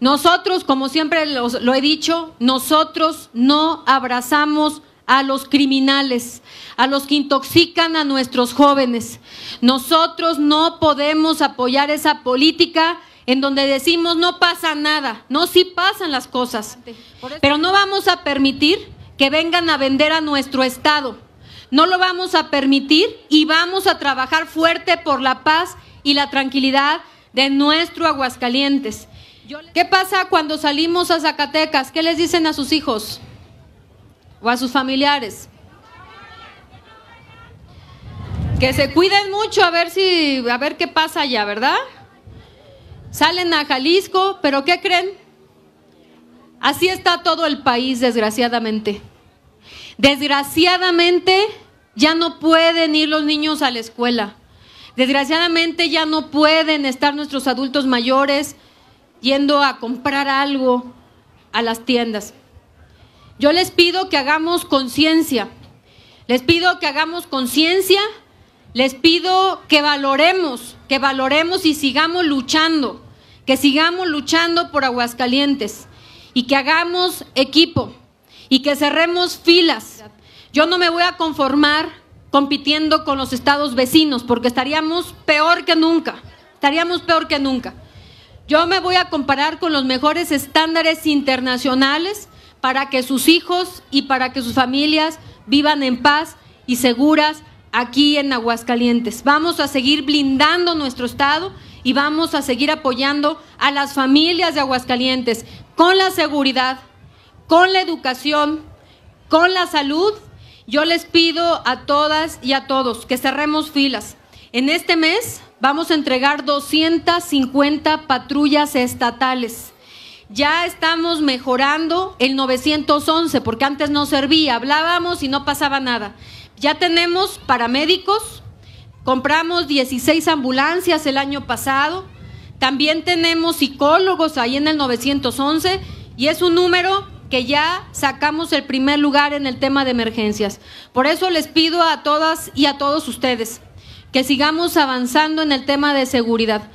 Nosotros, como siempre lo he dicho, nosotros no abrazamos a los criminales, a los que intoxican a nuestros jóvenes. Nosotros no podemos apoyar esa política en donde decimos no pasa nada, no sí pasan las cosas, pero no vamos a permitir que vengan a vender a nuestro Estado. No lo vamos a permitir y vamos a trabajar fuerte por la paz y la tranquilidad de nuestro Aguascalientes. ¿Qué pasa cuando salimos a Zacatecas? ¿Qué les dicen a sus hijos o a sus familiares? Que se cuiden mucho a ver si a ver qué pasa allá, ¿verdad? Salen a Jalisco, pero ¿qué creen? Así está todo el país, desgraciadamente. Desgraciadamente ya no pueden ir los niños a la escuela. Desgraciadamente ya no pueden estar nuestros adultos mayores yendo a comprar algo a las tiendas. Yo les pido que hagamos conciencia, les pido que hagamos conciencia, les pido que valoremos, que valoremos y sigamos luchando, que sigamos luchando por Aguascalientes y que hagamos equipo y que cerremos filas. Yo no me voy a conformar compitiendo con los estados vecinos porque estaríamos peor que nunca, estaríamos peor que nunca. Yo me voy a comparar con los mejores estándares internacionales para que sus hijos y para que sus familias vivan en paz y seguras aquí en Aguascalientes. Vamos a seguir blindando nuestro Estado y vamos a seguir apoyando a las familias de Aguascalientes con la seguridad, con la educación, con la salud. Yo les pido a todas y a todos que cerremos filas, en este mes vamos a entregar 250 patrullas estatales. Ya estamos mejorando el 911 porque antes no servía, hablábamos y no pasaba nada. Ya tenemos paramédicos, compramos 16 ambulancias el año pasado, también tenemos psicólogos ahí en el 911 y es un número que ya sacamos el primer lugar en el tema de emergencias. Por eso les pido a todas y a todos ustedes que sigamos avanzando en el tema de seguridad.